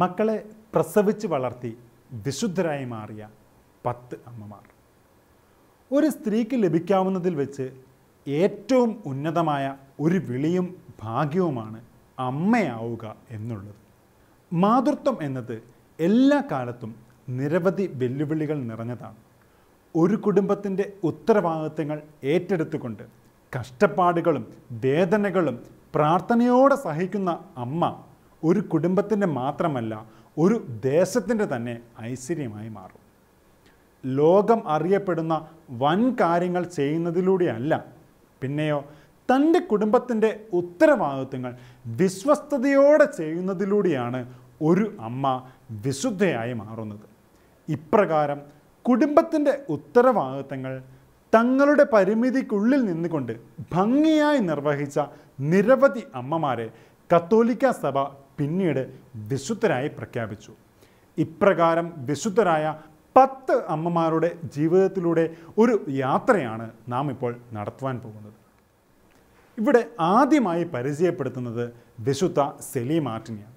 മക്കളെ പ്രസവിച്ച് വളർത്തി വിശുദ്ധരായി മാറിയ പത്ത് അമ്മമാർ ഒരു സ്ത്രീക്ക് ലഭിക്കാവുന്നതിൽ വെച്ച് ഏറ്റവും ഉന്നതമായ ഒരു വിളിയും ഭാഗ്യവുമാണ് അമ്മയാവുക എന്നുള്ളത് മാതൃത്വം എന്നത് എല്ലാ കാലത്തും നിരവധി വെല്ലുവിളികൾ നിറഞ്ഞതാണ് ഒരു കുടുംബത്തിൻ്റെ ഉത്തരവാദിത്തങ്ങൾ ഏറ്റെടുത്തുകൊണ്ട് കഷ്ടപ്പാടുകളും വേദനകളും പ്രാർത്ഥനയോടെ സഹിക്കുന്ന അമ്മ ഒരു കുടുംബത്തിൻ്റെ മാത്രമല്ല ഒരു ദേശത്തിൻ്റെ തന്നെ ഐശ്വര്യമായി മാറും ലോകം അറിയപ്പെടുന്ന വൻ കാര്യങ്ങൾ ചെയ്യുന്നതിലൂടെയല്ല പിന്നെയോ തൻ്റെ കുടുംബത്തിൻ്റെ ഉത്തരവാദിത്വങ്ങൾ വിശ്വസ്തയോടെ ചെയ്യുന്നതിലൂടെയാണ് ഒരു അമ്മ വിശുദ്ധയായി മാറുന്നത് ഇപ്രകാരം കുടുംബത്തിൻ്റെ ഉത്തരവാദിത്തങ്ങൾ തങ്ങളുടെ പരിമിതിക്കുള്ളിൽ നിന്നുകൊണ്ട് ഭംഗിയായി നിർവഹിച്ച നിരവധി അമ്മമാരെ കത്തോലിക്ക സഭ പിന്നീട് വിശുദ്ധരായി പ്രഖ്യാപിച്ചു ഇപ്രകാരം വിശുദ്ധരായ പത്ത് അമ്മമാരുടെ ജീവിതത്തിലൂടെ ഒരു യാത്രയാണ് നാം ഇപ്പോൾ നടത്തുവാൻ പോകുന്നത് ഇവിടെ ആദ്യമായി പരിചയപ്പെടുത്തുന്നത് വിശുദ്ധ സെലി മാർട്ടിനെയാണ്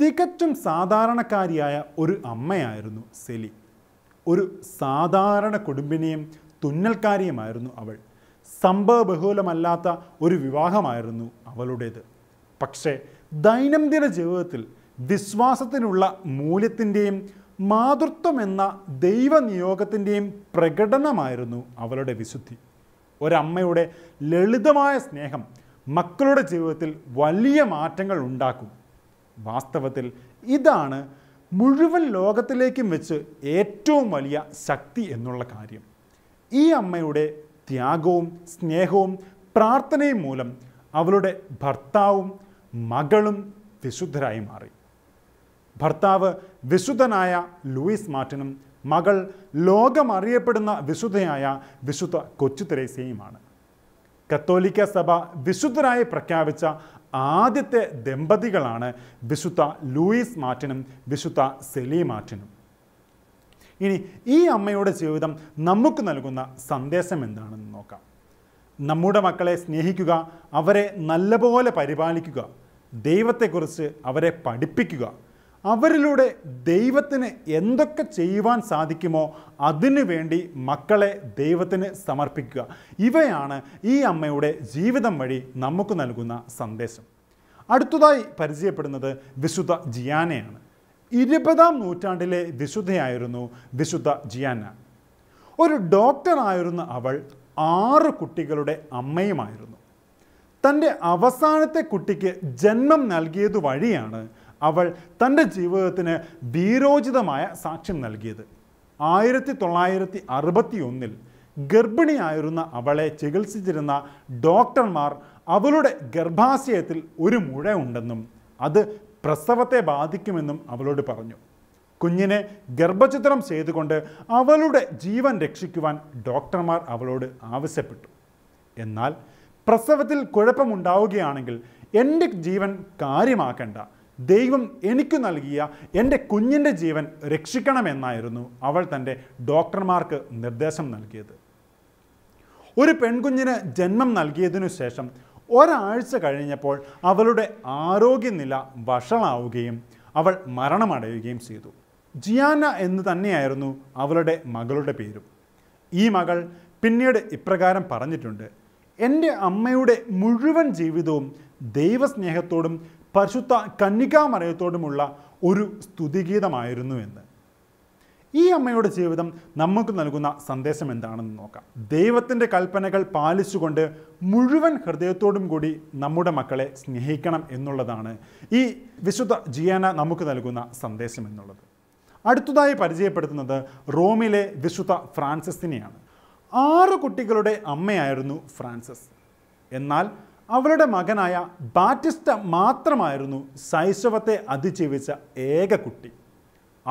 തികച്ചും സാധാരണക്കാരിയായ ഒരു അമ്മയായിരുന്നു സെലി ഒരു സാധാരണ കുടുംബിനെയും തുന്നൽക്കാരിയുമായിരുന്നു അവൾ ബഹുലമല്ലാത്ത ഒരു വിവാഹമായിരുന്നു അവളുടേത് പക്ഷേ ദൈനംദിന ജീവിതത്തിൽ വിശ്വാസത്തിനുള്ള മൂല്യത്തിൻ്റെയും മാതൃത്വം എന്ന ദൈവനിയോഗത്തിൻ്റെയും പ്രകടനമായിരുന്നു അവളുടെ വിശുദ്ധി ഒരമ്മയുടെ ലളിതമായ സ്നേഹം മക്കളുടെ ജീവിതത്തിൽ വലിയ മാറ്റങ്ങൾ ഉണ്ടാക്കും വാസ്തവത്തിൽ ഇതാണ് മുഴുവൻ ലോകത്തിലേക്കും വെച്ച് ഏറ്റവും വലിയ ശക്തി എന്നുള്ള കാര്യം ഈ അമ്മയുടെ ത്യാഗവും സ്നേഹവും പ്രാർത്ഥനയും മൂലം അവളുടെ ഭർത്താവും മകളും വിശുദ്ധരായി മാറി ഭർത്താവ് വിശുദ്ധനായ ലൂയിസ് മാർട്ടിനും മകൾ ലോകമറിയപ്പെടുന്ന വിശുദ്ധയായ വിശുദ്ധ കൊച്ചു തെരേസയുമാണ് കത്തോലിക്ക സഭ വിശുദ്ധരായി പ്രഖ്യാപിച്ച ആദ്യത്തെ ദമ്പതികളാണ് വിശുദ്ധ ലൂയിസ് മാർട്ടിനും വിശുദ്ധ സെലി മാർട്ടിനും ഇനി ഈ അമ്മയുടെ ജീവിതം നമുക്ക് നൽകുന്ന സന്ദേശം എന്താണെന്ന് നോക്കാം നമ്മുടെ മക്കളെ സ്നേഹിക്കുക അവരെ നല്ലപോലെ പരിപാലിക്കുക ദൈവത്തെക്കുറിച്ച് അവരെ പഠിപ്പിക്കുക അവരിലൂടെ ദൈവത്തിന് എന്തൊക്കെ ചെയ്യുവാൻ സാധിക്കുമോ അതിനു വേണ്ടി മക്കളെ ദൈവത്തിന് സമർപ്പിക്കുക ഇവയാണ് ഈ അമ്മയുടെ ജീവിതം വഴി നമുക്ക് നൽകുന്ന സന്ദേശം അടുത്തതായി പരിചയപ്പെടുന്നത് വിശുദ്ധ ജിയാനയാണ് ഇരുപതാം നൂറ്റാണ്ടിലെ വിശുദ്ധയായിരുന്നു വിശുദ്ധ ജിയാന ഒരു ഡോക്ടറായിരുന്ന അവൾ ആറ് കുട്ടികളുടെ അമ്മയുമായിരുന്നു തൻ്റെ അവസാനത്തെ കുട്ടിക്ക് ജന്മം നൽകിയത് വഴിയാണ് അവൾ തൻ്റെ ജീവിതത്തിന് വീരോചിതമായ സാക്ഷ്യം നൽകിയത് ആയിരത്തി തൊള്ളായിരത്തി അറുപത്തി ഒന്നിൽ ഗർഭിണിയായിരുന്ന അവളെ ചികിത്സിച്ചിരുന്ന ഡോക്ടർമാർ അവളുടെ ഗർഭാശയത്തിൽ ഒരു മുഴ ഉണ്ടെന്നും അത് പ്രസവത്തെ ബാധിക്കുമെന്നും അവളോട് പറഞ്ഞു കുഞ്ഞിനെ ഗർഭചിത്രം ചെയ്തുകൊണ്ട് അവളുടെ ജീവൻ രക്ഷിക്കുവാൻ ഡോക്ടർമാർ അവളോട് ആവശ്യപ്പെട്ടു എന്നാൽ പ്രസവത്തിൽ കുഴപ്പമുണ്ടാവുകയാണെങ്കിൽ എൻ്റെ ജീവൻ കാര്യമാക്കേണ്ട ദൈവം എനിക്ക് നൽകിയ എൻ്റെ കുഞ്ഞിൻ്റെ ജീവൻ രക്ഷിക്കണമെന്നായിരുന്നു അവൾ തൻ്റെ ഡോക്ടർമാർക്ക് നിർദ്ദേശം നൽകിയത് ഒരു പെൺകുഞ്ഞിന് ജന്മം നൽകിയതിനു ശേഷം ഒരാഴ്ച കഴിഞ്ഞപ്പോൾ അവളുടെ ആരോഗ്യനില വഷളാവുകയും അവൾ മരണമടയുകയും ചെയ്തു ജിയാന എന്ന് തന്നെയായിരുന്നു അവളുടെ മകളുടെ പേരും ഈ മകൾ പിന്നീട് ഇപ്രകാരം പറഞ്ഞിട്ടുണ്ട് എൻ്റെ അമ്മയുടെ മുഴുവൻ ജീവിതവും ദൈവസ്നേഹത്തോടും പരിശുദ്ധ കന്നികാമറയത്തോടുമുള്ള ഒരു സ്തുതിഗീതമായിരുന്നു എന്ന് ഈ അമ്മയുടെ ജീവിതം നമുക്ക് നൽകുന്ന സന്ദേശം എന്താണെന്ന് നോക്കാം ദൈവത്തിൻ്റെ കൽപ്പനകൾ പാലിച്ചുകൊണ്ട് മുഴുവൻ ഹൃദയത്തോടും കൂടി നമ്മുടെ മക്കളെ സ്നേഹിക്കണം എന്നുള്ളതാണ് ഈ വിശുദ്ധ ജിയാന നമുക്ക് നൽകുന്ന സന്ദേശം എന്നുള്ളത് അടുത്തതായി പരിചയപ്പെടുത്തുന്നത് റോമിലെ വിശുദ്ധ ഫ്രാൻസിസിനെയാണ് ആറ് കുട്ടികളുടെ അമ്മയായിരുന്നു ഫ്രാൻസിസ് എന്നാൽ അവളുടെ മകനായ ബാറ്റിസ്റ്റ മാത്രമായിരുന്നു ശൈശവത്തെ അതിജീവിച്ച ഏക കുട്ടി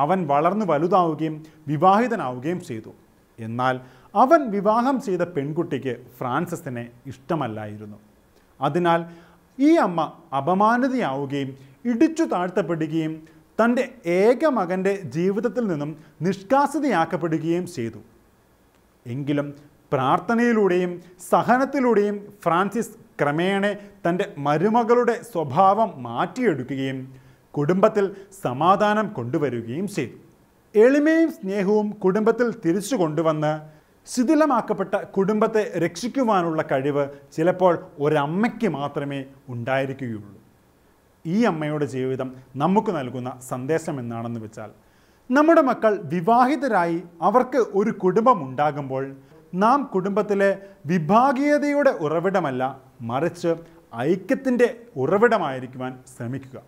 അവൻ വളർന്നു വലുതാവുകയും വിവാഹിതനാവുകയും ചെയ്തു എന്നാൽ അവൻ വിവാഹം ചെയ്ത പെൺകുട്ടിക്ക് ഫ്രാൻസിസിനെ ഇഷ്ടമല്ലായിരുന്നു അതിനാൽ ഈ അമ്മ അപമാനിതയാവുകയും ഇടിച്ചു താഴ്ത്തപ്പെടുകയും തൻ്റെ ഏക മകൻ്റെ ജീവിതത്തിൽ നിന്നും നിഷ്കാസിതയാക്കപ്പെടുകയും ചെയ്തു എങ്കിലും പ്രാർത്ഥനയിലൂടെയും സഹനത്തിലൂടെയും ഫ്രാൻസിസ് ക്രമേണ തൻ്റെ മരുമകളുടെ സ്വഭാവം മാറ്റിയെടുക്കുകയും കുടുംബത്തിൽ സമാധാനം കൊണ്ടുവരികയും ചെയ്തു എളിമയും സ്നേഹവും കുടുംബത്തിൽ തിരിച്ചു കൊണ്ടുവന്ന് ശിഥിലമാക്കപ്പെട്ട കുടുംബത്തെ രക്ഷിക്കുവാനുള്ള കഴിവ് ചിലപ്പോൾ ഒരമ്മയ്ക്ക് മാത്രമേ ഉണ്ടായിരിക്കുകയുള്ളൂ ഈ അമ്മയുടെ ജീവിതം നമുക്ക് നൽകുന്ന സന്ദേശം എന്നാണെന്ന് വെച്ചാൽ നമ്മുടെ മക്കൾ വിവാഹിതരായി അവർക്ക് ഒരു കുടുംബം ഉണ്ടാകുമ്പോൾ നാം കുടുംബത്തിലെ വിഭാഗീയതയുടെ ഉറവിടമല്ല മറിച്ച് ഐക്യത്തിൻ്റെ ഉറവിടമായിരിക്കുവാൻ ശ്രമിക്കുക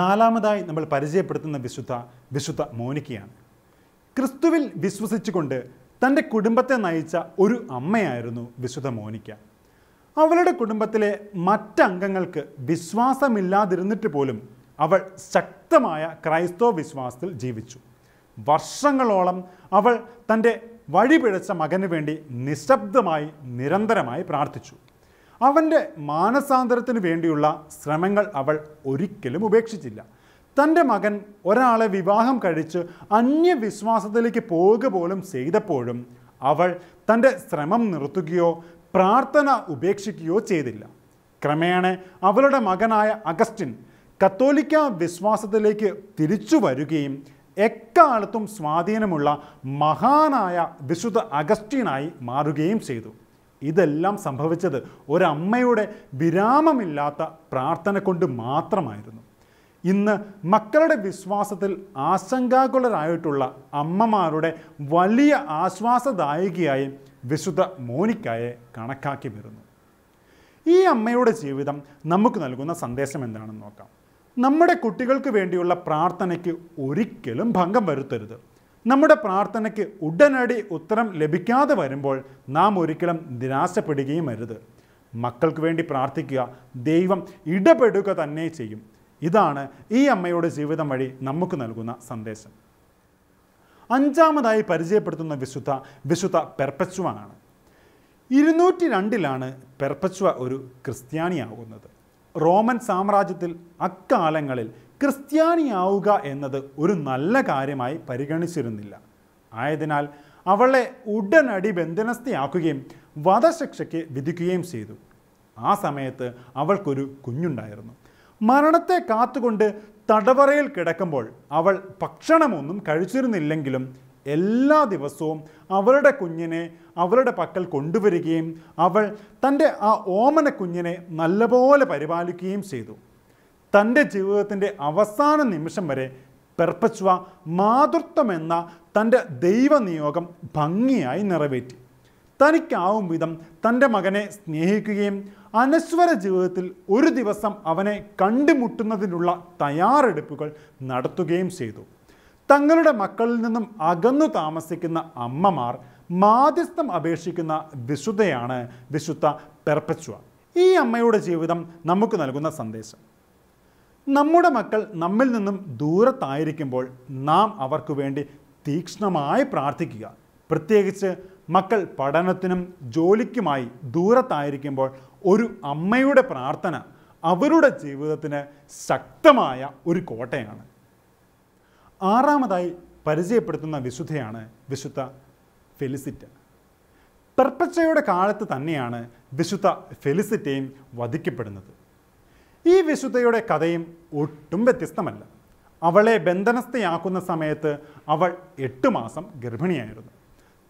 നാലാമതായി നമ്മൾ പരിചയപ്പെടുത്തുന്ന വിശുദ്ധ വിശുദ്ധ മോനിക്കയാണ് ക്രിസ്തുവിൽ വിശ്വസിച്ചുകൊണ്ട് തൻ്റെ കുടുംബത്തെ നയിച്ച ഒരു അമ്മയായിരുന്നു വിശുദ്ധ മോനിക്ക അവളുടെ കുടുംബത്തിലെ മറ്റംഗങ്ങൾക്ക് വിശ്വാസമില്ലാതിരുന്നിട്ട് പോലും അവൾ ശക്തമായ ക്രൈസ്തവ വിശ്വാസത്തിൽ ജീവിച്ചു വർഷങ്ങളോളം അവൾ തൻ്റെ വഴിപിഴച്ച മകന് വേണ്ടി നിശബ്ദമായി നിരന്തരമായി പ്രാർത്ഥിച്ചു അവൻ്റെ മാനസാന്തരത്തിന് വേണ്ടിയുള്ള ശ്രമങ്ങൾ അവൾ ഒരിക്കലും ഉപേക്ഷിച്ചില്ല തൻ്റെ മകൻ ഒരാളെ വിവാഹം കഴിച്ച് അന്യവിശ്വാസത്തിലേക്ക് പോവുക പോലും ചെയ്തപ്പോഴും അവൾ തൻ്റെ ശ്രമം നിർത്തുകയോ പ്രാർത്ഥന ഉപേക്ഷിക്കുകയോ ചെയ്തില്ല ക്രമേണ അവളുടെ മകനായ അഗസ്റ്റിൻ കത്തോലിക്ക വിശ്വാസത്തിലേക്ക് തിരിച്ചു വരികയും എക്കാലത്തും സ്വാധീനമുള്ള മഹാനായ വിശുദ്ധ അഗസ്റ്റീനായി മാറുകയും ചെയ്തു ഇതെല്ലാം സംഭവിച്ചത് ഒരമ്മയുടെ വിരാമമില്ലാത്ത പ്രാർത്ഥന കൊണ്ട് മാത്രമായിരുന്നു ഇന്ന് മക്കളുടെ വിശ്വാസത്തിൽ ആശങ്കാകുലരായിട്ടുള്ള അമ്മമാരുടെ വലിയ ആശ്വാസദായികയായി വിശുദ്ധ മോനിക്കായെ കണക്കാക്കി വരുന്നു ഈ അമ്മയുടെ ജീവിതം നമുക്ക് നൽകുന്ന സന്ദേശം എന്താണെന്ന് നോക്കാം നമ്മുടെ കുട്ടികൾക്ക് വേണ്ടിയുള്ള പ്രാർത്ഥനയ്ക്ക് ഒരിക്കലും ഭംഗം വരുത്തരുത് നമ്മുടെ പ്രാർത്ഥനയ്ക്ക് ഉടനടി ഉത്തരം ലഭിക്കാതെ വരുമ്പോൾ നാം ഒരിക്കലും നിരാശപ്പെടുകയും അരുത് മക്കൾക്ക് വേണ്ടി പ്രാർത്ഥിക്കുക ദൈവം ഇടപെടുക തന്നെ ചെയ്യും ഇതാണ് ഈ അമ്മയുടെ ജീവിതം വഴി നമുക്ക് നൽകുന്ന സന്ദേശം അഞ്ചാമതായി പരിചയപ്പെടുത്തുന്ന വിശുദ്ധ വിശുദ്ധ പെർപ്പച്ചുവ ഇരുന്നൂറ്റി രണ്ടിലാണ് പെർപ്പച്ചുവ ഒരു ക്രിസ്ത്യാനിയാകുന്നത് റോമൻ സാമ്രാജ്യത്തിൽ അക്കാലങ്ങളിൽ ക്രിസ്ത്യാനിയാവുക എന്നത് ഒരു നല്ല കാര്യമായി പരിഗണിച്ചിരുന്നില്ല ആയതിനാൽ അവളെ ഉടനടി ബന്ധനസ്ഥയാക്കുകയും വധശിക്ഷയ്ക്ക് വിധിക്കുകയും ചെയ്തു ആ സമയത്ത് അവൾക്കൊരു കുഞ്ഞുണ്ടായിരുന്നു മരണത്തെ കാത്തുകൊണ്ട് തടവറയിൽ കിടക്കുമ്പോൾ അവൾ ഭക്ഷണമൊന്നും കഴിച്ചിരുന്നില്ലെങ്കിലും എല്ലാ ദിവസവും അവളുടെ കുഞ്ഞിനെ അവളുടെ പക്കൽ കൊണ്ടുവരികയും അവൾ തൻ്റെ ആ ഓമന കുഞ്ഞിനെ നല്ലപോലെ പരിപാലിക്കുകയും ചെയ്തു തൻ്റെ ജീവിതത്തിൻ്റെ അവസാന നിമിഷം വരെ പെർപ്പച്ചുവ മാതൃത്വം എന്ന തൻ്റെ ദൈവനിയോഗം ഭംഗിയായി നിറവേറ്റി തനിക്കാവും വിധം തൻ്റെ മകനെ സ്നേഹിക്കുകയും അനശ്വര ജീവിതത്തിൽ ഒരു ദിവസം അവനെ കണ്ടുമുട്ടുന്നതിനുള്ള തയ്യാറെടുപ്പുകൾ നടത്തുകയും ചെയ്തു തങ്ങളുടെ മക്കളിൽ നിന്നും അകന്നു താമസിക്കുന്ന അമ്മമാർ മാധ്യസ്ഥം അപേക്ഷിക്കുന്ന വിശുദ്ധയാണ് വിശുദ്ധ പെർപ്പച്വ ഈ അമ്മയുടെ ജീവിതം നമുക്ക് നൽകുന്ന സന്ദേശം നമ്മുടെ മക്കൾ നമ്മിൽ നിന്നും ദൂരത്തായിരിക്കുമ്പോൾ നാം അവർക്ക് വേണ്ടി തീക്ഷ്ണമായി പ്രാർത്ഥിക്കുക പ്രത്യേകിച്ച് മക്കൾ പഠനത്തിനും ജോലിക്കുമായി ദൂരത്തായിരിക്കുമ്പോൾ ഒരു അമ്മയുടെ പ്രാർത്ഥന അവരുടെ ജീവിതത്തിന് ശക്തമായ ഒരു കോട്ടയാണ് ആറാമതായി പരിചയപ്പെടുത്തുന്ന വിശുദ്ധയാണ് വിശുദ്ധ ഫെലിസിറ്റ പെർപ്പച്ചയുടെ കാലത്ത് തന്നെയാണ് വിശുദ്ധ ഫെലിസിറ്റയും വധിക്കപ്പെടുന്നത് ഈ വിശുദ്ധയുടെ കഥയും ഒട്ടും വ്യത്യസ്തമല്ല അവളെ ബന്ധനസ്ഥയാക്കുന്ന സമയത്ത് അവൾ എട്ട് മാസം ഗർഭിണിയായിരുന്നു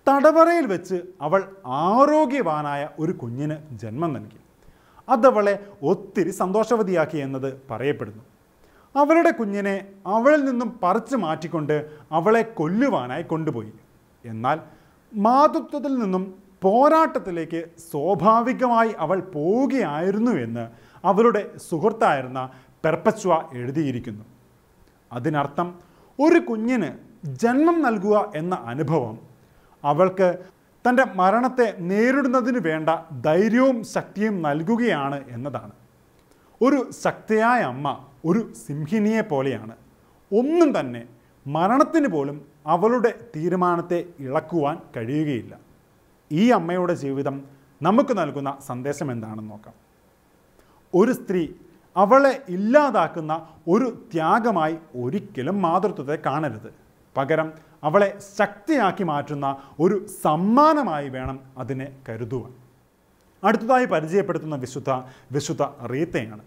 തടവറയിൽ വെച്ച് അവൾ ആരോഗ്യവാനായ ഒരു കുഞ്ഞിന് ജന്മം നൽകി അതവളെ ഒത്തിരി സന്തോഷവതിയാക്കി എന്നത് പറയപ്പെടുന്നു അവളുടെ കുഞ്ഞിനെ അവളിൽ നിന്നും പറിച്ചു മാറ്റിക്കൊണ്ട് അവളെ കൊല്ലുവാനായി കൊണ്ടുപോയി എന്നാൽ മാതൃത്വത്തിൽ നിന്നും പോരാട്ടത്തിലേക്ക് സ്വാഭാവികമായി അവൾ പോവുകയായിരുന്നു എന്ന് അവളുടെ സുഹൃത്തായിരുന്ന പെർപ്പച്വ എഴുതിയിരിക്കുന്നു അതിനർത്ഥം ഒരു കുഞ്ഞിന് ജന്മം നൽകുക എന്ന അനുഭവം അവൾക്ക് തൻ്റെ മരണത്തെ നേരിടുന്നതിന് വേണ്ട ധൈര്യവും ശക്തിയും നൽകുകയാണ് എന്നതാണ് ഒരു ശക്തിയായ അമ്മ ഒരു സിംഹിണിയെ പോലെയാണ് ഒന്നും തന്നെ മരണത്തിന് പോലും അവളുടെ തീരുമാനത്തെ ഇളക്കുവാൻ കഴിയുകയില്ല ഈ അമ്മയുടെ ജീവിതം നമുക്ക് നൽകുന്ന സന്ദേശം എന്താണെന്ന് നോക്കാം ഒരു സ്ത്രീ അവളെ ഇല്ലാതാക്കുന്ന ഒരു ത്യാഗമായി ഒരിക്കലും മാതൃത്വത്തെ കാണരുത് പകരം അവളെ ശക്തിയാക്കി മാറ്റുന്ന ഒരു സമ്മാനമായി വേണം അതിനെ കരുതുവാൻ അടുത്തതായി പരിചയപ്പെടുത്തുന്ന വിശുദ്ധ വിശുദ്ധ റീത്തയാണ്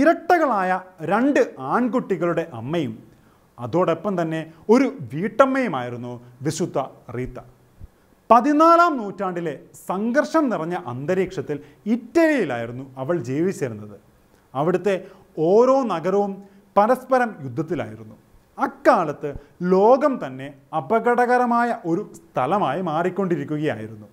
ഇരട്ടകളായ രണ്ട് ആൺകുട്ടികളുടെ അമ്മയും അതോടൊപ്പം തന്നെ ഒരു വീട്ടമ്മയുമായിരുന്നു വിശുദ്ധ റീത്ത പതിനാലാം നൂറ്റാണ്ടിലെ സംഘർഷം നിറഞ്ഞ അന്തരീക്ഷത്തിൽ ഇറ്റലിയിലായിരുന്നു അവൾ ജീവിച്ചിരുന്നത് അവിടുത്തെ ഓരോ നഗരവും പരസ്പരം യുദ്ധത്തിലായിരുന്നു അക്കാലത്ത് ലോകം തന്നെ അപകടകരമായ ഒരു സ്ഥലമായി മാറിക്കൊണ്ടിരിക്കുകയായിരുന്നു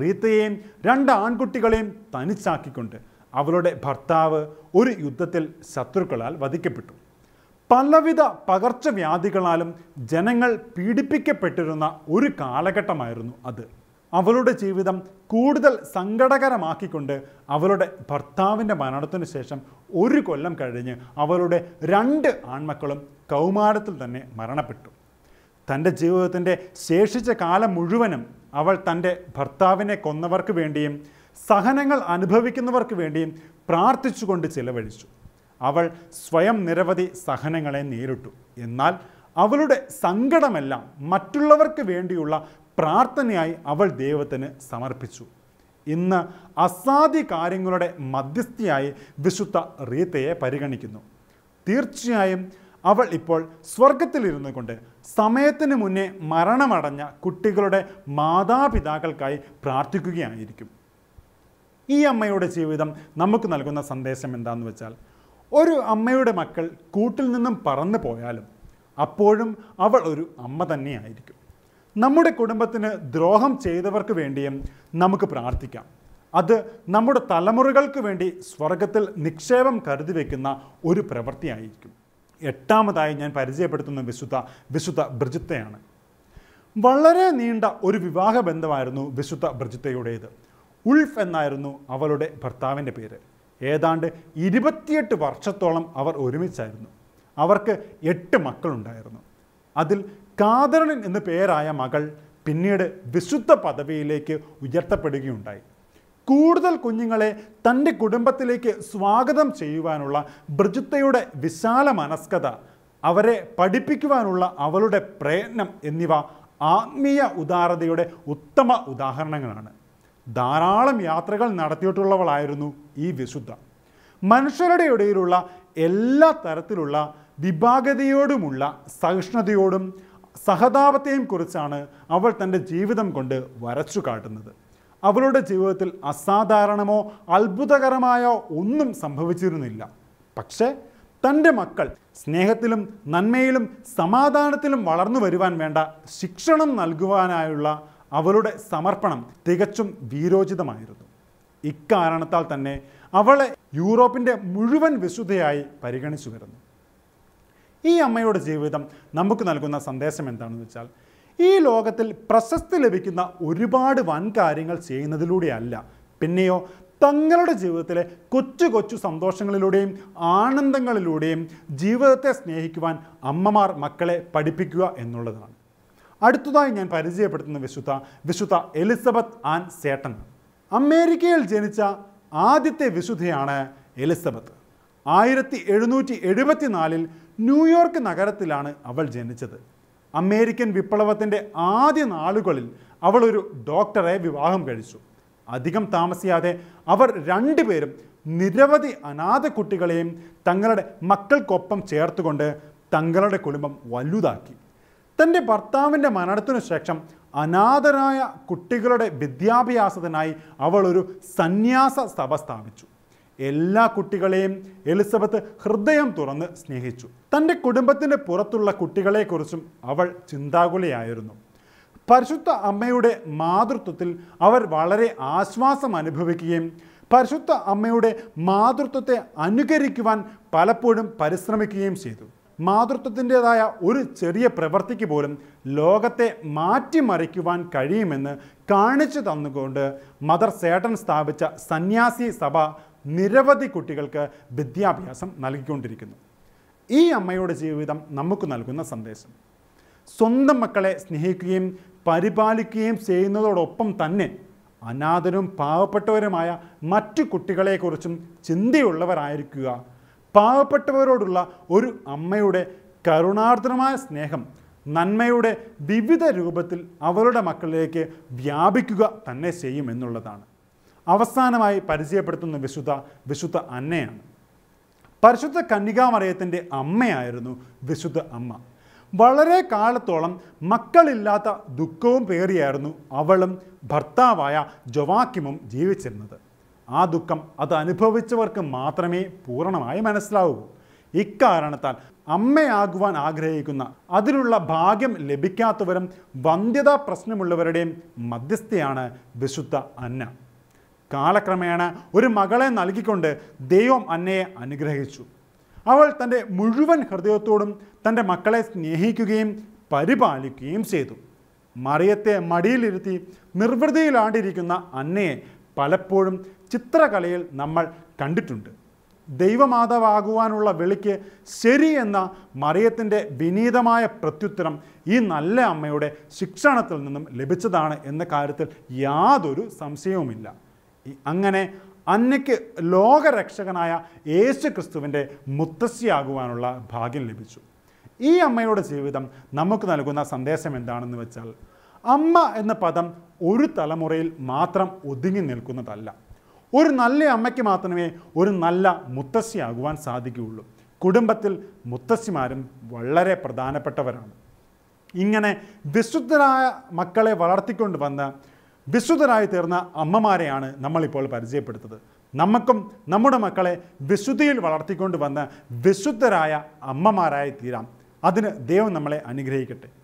റീത്തയെയും രണ്ട് ആൺകുട്ടികളെയും തനിച്ചാക്കിക്കൊണ്ട് അവളുടെ ഭർത്താവ് ഒരു യുദ്ധത്തിൽ ശത്രുക്കളാൽ വധിക്കപ്പെട്ടു പലവിധ പകർച്ചവ്യാധികളാലും ജനങ്ങൾ പീഡിപ്പിക്കപ്പെട്ടിരുന്ന ഒരു കാലഘട്ടമായിരുന്നു അത് അവളുടെ ജീവിതം കൂടുതൽ സങ്കടകരമാക്കിക്കൊണ്ട് അവളുടെ ഭർത്താവിൻ്റെ മരണത്തിന് ശേഷം ഒരു കൊല്ലം കഴിഞ്ഞ് അവളുടെ രണ്ട് ആൺമക്കളും കൗമാരത്തിൽ തന്നെ മരണപ്പെട്ടു തൻ്റെ ജീവിതത്തിൻ്റെ ശേഷിച്ച കാലം മുഴുവനും അവൾ തൻ്റെ ഭർത്താവിനെ കൊന്നവർക്ക് വേണ്ടിയും സഹനങ്ങൾ അനുഭവിക്കുന്നവർക്ക് വേണ്ടിയും പ്രാർത്ഥിച്ചുകൊണ്ട് ചിലവഴിച്ചു അവൾ സ്വയം നിരവധി സഹനങ്ങളെ നേരിട്ടു എന്നാൽ അവളുടെ സങ്കടമെല്ലാം മറ്റുള്ളവർക്ക് വേണ്ടിയുള്ള പ്രാർത്ഥനയായി അവൾ ദൈവത്തിന് സമർപ്പിച്ചു ഇന്ന് അസാധ്യ കാര്യങ്ങളുടെ മധ്യസ്ഥയായി വിശുദ്ധ റീത്തയെ പരിഗണിക്കുന്നു തീർച്ചയായും അവൾ ഇപ്പോൾ സ്വർഗത്തിലിരുന്നു കൊണ്ട് സമയത്തിന് മുന്നേ മരണമടഞ്ഞ കുട്ടികളുടെ മാതാപിതാക്കൾക്കായി പ്രാർത്ഥിക്കുകയായിരിക്കും ഈ അമ്മയുടെ ജീവിതം നമുക്ക് നൽകുന്ന സന്ദേശം എന്താണെന്ന് വെച്ചാൽ ഒരു അമ്മയുടെ മക്കൾ കൂട്ടിൽ നിന്നും പറന്നു പോയാലും അപ്പോഴും അവൾ ഒരു അമ്മ തന്നെയായിരിക്കും നമ്മുടെ കുടുംബത്തിന് ദ്രോഹം ചെയ്തവർക്ക് വേണ്ടിയും നമുക്ക് പ്രാർത്ഥിക്കാം അത് നമ്മുടെ തലമുറകൾക്ക് വേണ്ടി സ്വർഗത്തിൽ നിക്ഷേപം കരുതി വയ്ക്കുന്ന ഒരു പ്രവൃത്തിയായിരിക്കും എട്ടാമതായി ഞാൻ പരിചയപ്പെടുത്തുന്ന വിശുദ്ധ വിശുദ്ധ ബ്രിജിത്തയാണ് വളരെ നീണ്ട ഒരു വിവാഹ ബന്ധമായിരുന്നു വിശുദ്ധ ബ്രിജിത്തയുടേത് ഉൾഫ് എന്നായിരുന്നു അവളുടെ ഭർത്താവിൻ്റെ പേര് ഏതാണ്ട് ഇരുപത്തിയെട്ട് വർഷത്തോളം അവർ ഒരുമിച്ചായിരുന്നു അവർക്ക് എട്ട് മക്കളുണ്ടായിരുന്നു അതിൽ കാതറിൻ എന്ന പേരായ മകൾ പിന്നീട് വിശുദ്ധ പദവിയിലേക്ക് ഉയർത്തപ്പെടുകയുണ്ടായി കൂടുതൽ കുഞ്ഞുങ്ങളെ തൻ്റെ കുടുംബത്തിലേക്ക് സ്വാഗതം ചെയ്യുവാനുള്ള ബ്രിജുത്തയുടെ വിശാല മനസ്കത അവരെ പഠിപ്പിക്കുവാനുള്ള അവളുടെ പ്രയത്നം എന്നിവ ആത്മീയ ഉദാരതയുടെ ഉത്തമ ഉദാഹരണങ്ങളാണ് ധാരാളം യാത്രകൾ നടത്തിയിട്ടുള്ളവളായിരുന്നു ഈ വിശുദ്ധ മനുഷ്യരുടെ ഇടയിലുള്ള എല്ലാ തരത്തിലുള്ള വിഭാഗതയോടുമുള്ള സഹിഷ്ണുതയോടും സഹതാപത്തെയും കുറിച്ചാണ് അവൾ തൻ്റെ ജീവിതം കൊണ്ട് വരച്ചു കാട്ടുന്നത് അവളുടെ ജീവിതത്തിൽ അസാധാരണമോ അത്ഭുതകരമായോ ഒന്നും സംഭവിച്ചിരുന്നില്ല പക്ഷേ തൻ്റെ മക്കൾ സ്നേഹത്തിലും നന്മയിലും സമാധാനത്തിലും വളർന്നു വരുവാൻ വേണ്ട ശിക്ഷണം നൽകുവാനായുള്ള അവളുടെ സമർപ്പണം തികച്ചും വീരോചിതമായിരുന്നു ഇക്കാരണത്താൽ തന്നെ അവളെ യൂറോപ്പിൻ്റെ മുഴുവൻ വിശുദ്ധയായി പരിഗണിച്ചു വരുന്നു ഈ അമ്മയുടെ ജീവിതം നമുക്ക് നൽകുന്ന സന്ദേശം എന്താണെന്ന് വെച്ചാൽ ഈ ലോകത്തിൽ പ്രശസ്തി ലഭിക്കുന്ന ഒരുപാട് വൻ കാര്യങ്ങൾ ചെയ്യുന്നതിലൂടെയല്ല പിന്നെയോ തങ്ങളുടെ ജീവിതത്തിലെ കൊച്ചു കൊച്ചു സന്തോഷങ്ങളിലൂടെയും ആനന്ദങ്ങളിലൂടെയും ജീവിതത്തെ സ്നേഹിക്കുവാൻ അമ്മമാർ മക്കളെ പഠിപ്പിക്കുക എന്നുള്ളതാണ് അടുത്തതായി ഞാൻ പരിചയപ്പെടുത്തുന്ന വിശുദ്ധ വിശുദ്ധ എലിസബത്ത് ആൻ സേട്ടൻ അമേരിക്കയിൽ ജനിച്ച ആദ്യത്തെ വിശുദ്ധയാണ് എലിസബത്ത് ആയിരത്തി എഴുന്നൂറ്റി എഴുപത്തിനാലിൽ ന്യൂയോർക്ക് നഗരത്തിലാണ് അവൾ ജനിച്ചത് അമേരിക്കൻ വിപ്ലവത്തിൻ്റെ ആദ്യ നാളുകളിൽ അവൾ ഒരു ഡോക്ടറെ വിവാഹം കഴിച്ചു അധികം താമസിയാതെ അവർ രണ്ടുപേരും നിരവധി അനാഥ കുട്ടികളെയും തങ്ങളുടെ മക്കൾക്കൊപ്പം ചേർത്തുകൊണ്ട് തങ്ങളുടെ കുടുംബം വലുതാക്കി തൻ്റെ ഭർത്താവിൻ്റെ മരണത്തിനു ശേഷം അനാഥരായ കുട്ടികളുടെ വിദ്യാഭ്യാസത്തിനായി അവൾ ഒരു സന്യാസ സഭ സ്ഥാപിച്ചു എല്ലാ കുട്ടികളെയും എലിസബത്ത് ഹൃദയം തുറന്ന് സ്നേഹിച്ചു തൻ്റെ കുടുംബത്തിൻ്റെ പുറത്തുള്ള കുട്ടികളെക്കുറിച്ചും അവൾ ചിന്താകുലയായിരുന്നു പരിശുദ്ധ അമ്മയുടെ മാതൃത്വത്തിൽ അവർ വളരെ ആശ്വാസം അനുഭവിക്കുകയും പരിശുദ്ധ അമ്മയുടെ മാതൃത്വത്തെ അനുകരിക്കുവാൻ പലപ്പോഴും പരിശ്രമിക്കുകയും ചെയ്തു മാതൃത്വത്തിൻ്റെതായ ഒരു ചെറിയ പ്രവൃത്തിക്ക് പോലും ലോകത്തെ മാറ്റിമറിക്കുവാൻ കഴിയുമെന്ന് കാണിച്ചു തന്നുകൊണ്ട് മദർ സേട്ടൻ സ്ഥാപിച്ച സന്യാസി സഭ നിരവധി കുട്ടികൾക്ക് വിദ്യാഭ്യാസം നൽകിക്കൊണ്ടിരിക്കുന്നു ഈ അമ്മയുടെ ജീവിതം നമുക്ക് നൽകുന്ന സന്ദേശം സ്വന്തം മക്കളെ സ്നേഹിക്കുകയും പരിപാലിക്കുകയും ചെയ്യുന്നതോടൊപ്പം തന്നെ അനാഥരും പാവപ്പെട്ടവരുമായ മറ്റു കുട്ടികളെക്കുറിച്ചും ചിന്തയുള്ളവരായിരിക്കുക പാവപ്പെട്ടവരോടുള്ള ഒരു അമ്മയുടെ കരുണാർദ്രമായ സ്നേഹം നന്മയുടെ വിവിധ രൂപത്തിൽ അവരുടെ മക്കളിലേക്ക് വ്യാപിക്കുക തന്നെ ചെയ്യും എന്നുള്ളതാണ് അവസാനമായി പരിചയപ്പെടുത്തുന്ന വിശുദ്ധ വിശുദ്ധ അന്നയാണ് പരിശുദ്ധ കന്യകാമറിയത്തിൻ്റെ അമ്മയായിരുന്നു വിശുദ്ധ അമ്മ വളരെ കാലത്തോളം മക്കളില്ലാത്ത ദുഃഖവും പേറിയായിരുന്നു അവളും ഭർത്താവായ ജൊവാക്കിമും ജീവിച്ചിരുന്നത് ആ ദുഃഖം അത് അനുഭവിച്ചവർക്ക് മാത്രമേ പൂർണ്ണമായി മനസ്സിലാവൂ ഇക്കാരണത്താൽ അമ്മയാകുവാൻ ആഗ്രഹിക്കുന്ന അതിനുള്ള ഭാഗ്യം ലഭിക്കാത്തവരും വന്ധ്യതാ പ്രശ്നമുള്ളവരുടെയും മധ്യസ്ഥയാണ് വിശുദ്ധ അന്ന കാലക്രമേണ ഒരു മകളെ നൽകിക്കൊണ്ട് ദൈവം അന്നയെ അനുഗ്രഹിച്ചു അവൾ തൻ്റെ മുഴുവൻ ഹൃദയത്തോടും തൻ്റെ മക്കളെ സ്നേഹിക്കുകയും പരിപാലിക്കുകയും ചെയ്തു മറിയത്തെ മടിയിലിരുത്തി നിർവൃതിയിലാണ്ടിരിക്കുന്ന അന്നയെ പലപ്പോഴും ചിത്രകലയിൽ നമ്മൾ കണ്ടിട്ടുണ്ട് ദൈവമാതാവാകുവാനുള്ള വിളിക്ക് ശരി എന്ന മറിയത്തിൻ്റെ വിനീതമായ പ്രത്യുത്തരം ഈ നല്ല അമ്മയുടെ ശിക്ഷണത്തിൽ നിന്നും ലഭിച്ചതാണ് എന്ന കാര്യത്തിൽ യാതൊരു സംശയവുമില്ല അങ്ങനെ അന്നയ്ക്ക് ലോകരക്ഷകനായ യേശു ക്രിസ്തുവിൻ്റെ മുത്തശ്ശിയാകുവാനുള്ള ഭാഗ്യം ലഭിച്ചു ഈ അമ്മയുടെ ജീവിതം നമുക്ക് നൽകുന്ന സന്ദേശം എന്താണെന്ന് വെച്ചാൽ അമ്മ എന്ന പദം ഒരു തലമുറയിൽ മാത്രം ഒതുങ്ങി നിൽക്കുന്നതല്ല ഒരു നല്ല അമ്മയ്ക്ക് മാത്രമേ ഒരു നല്ല മുത്തശ്ശിയാകുവാൻ സാധിക്കുകയുള്ളൂ കുടുംബത്തിൽ മുത്തശ്ശിമാരും വളരെ പ്രധാനപ്പെട്ടവരാണ് ഇങ്ങനെ വിശുദ്ധരായ മക്കളെ വളർത്തിക്കൊണ്ട് വന്ന് വിശുദ്ധരായി തീർന്ന അമ്മമാരെയാണ് നമ്മളിപ്പോൾ പരിചയപ്പെടുത്തത് നമുക്കും നമ്മുടെ മക്കളെ വിശുദ്ധിയിൽ വളർത്തിക്കൊണ്ട് വന്ന് വിശുദ്ധരായ അമ്മമാരായി തീരാം അതിന് ദൈവം നമ്മളെ അനുഗ്രഹിക്കട്ടെ